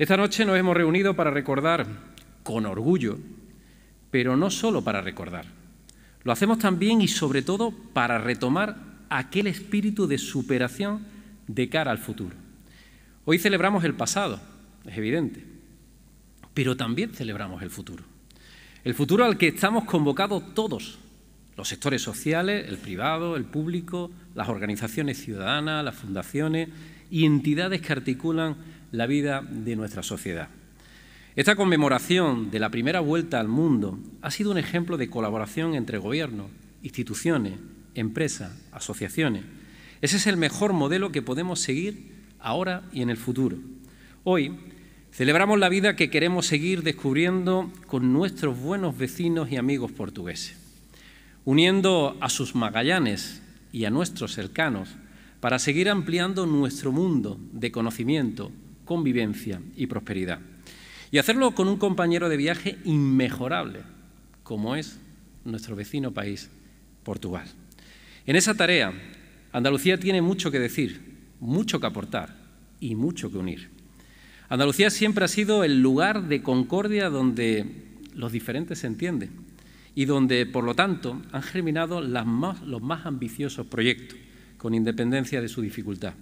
Esta noche nos hemos reunido para recordar con orgullo, pero no solo para recordar. Lo hacemos también y sobre todo para retomar aquel espíritu de superación de cara al futuro. Hoy celebramos el pasado, es evidente, pero también celebramos el futuro. El futuro al que estamos convocados todos, los sectores sociales, el privado, el público, las organizaciones ciudadanas, las fundaciones y entidades que articulan la vida de nuestra sociedad. Esta conmemoración de la primera vuelta al mundo ha sido un ejemplo de colaboración entre gobiernos, instituciones, empresas, asociaciones. Ese es el mejor modelo que podemos seguir ahora y en el futuro. Hoy celebramos la vida que queremos seguir descubriendo con nuestros buenos vecinos y amigos portugueses, uniendo a sus magallanes y a nuestros cercanos para seguir ampliando nuestro mundo de conocimiento, convivencia y prosperidad. Y hacerlo con un compañero de viaje inmejorable, como es nuestro vecino país, Portugal. En esa tarea, Andalucía tiene mucho que decir, mucho que aportar y mucho que unir. Andalucía siempre ha sido el lugar de concordia donde los diferentes se entienden y donde, por lo tanto, han germinado los más ambiciosos proyectos, con independencia de su dificultad.